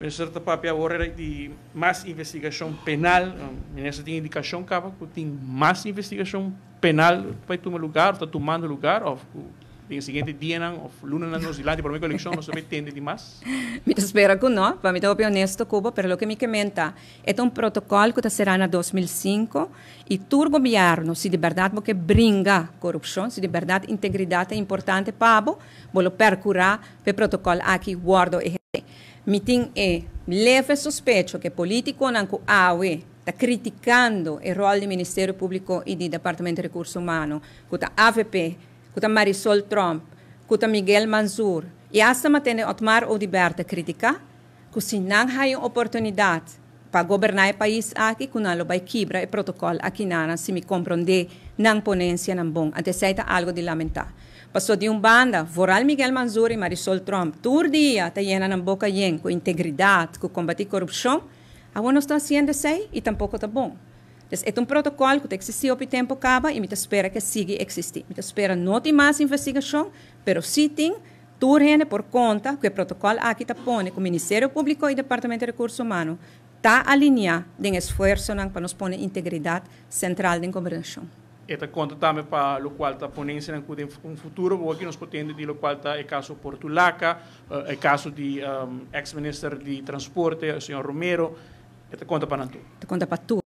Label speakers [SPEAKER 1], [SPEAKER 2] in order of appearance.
[SPEAKER 1] Ministerio da a Borrera de mais investigação penal, Ministro tem indicação que tem mais investigação penal para tomar lugar, está tomando lugar, o seguinte dia día, ou luna en Nueva para por mi conexão, não se me entiende de más. Me espera que não, para
[SPEAKER 2] estou bem honesto, Cuba, pero o que me comenta é um protocolo que será na 2005 y tu gobierno, se de verdade porque bringa corrupção, se de verdade integridade é importante para vos, percurar protocolo aqui guardo y meeting è leve sospetto che politico nanco awe sta criticando il ruolo del Ministero Pubblico e del Departamento di Recursi Umani, con AVP, con Marisol Trump, con Miguel Manzur, e hasta matene Otmar Odibert critica, così non hai un'opportunità para governar o país aqui a vai quebra o protocolo aqui nana se me compreende não ponência não bom até aceita algo de lamentar passou de um banda Voral Miguel Manzuri Marisol Trump tur dia tá yena na boca yen com integridade com combater corrupção ah, a não está sendo sei e tampouco está bom então, é um protocolo que existiu por tempo acaba e me espera que siga existir. Me espera não ter mais investigação, mas sim tem por conta que o protocolo aqui está pondo com o Ministério Público e o Departamento de Recursos Humanos alinea alinhada com esforço pa nos pôr integridad central da compreensão.
[SPEAKER 1] Esta conta também para o qual está ponência na un futuro, ou aqui nos podemos di lo qual ta o caso Portulaca, o eh, caso di um, eh, ex-ministro di Transporte, o senhor Romero, esta conta para nós.
[SPEAKER 2] Esta conta pa tu.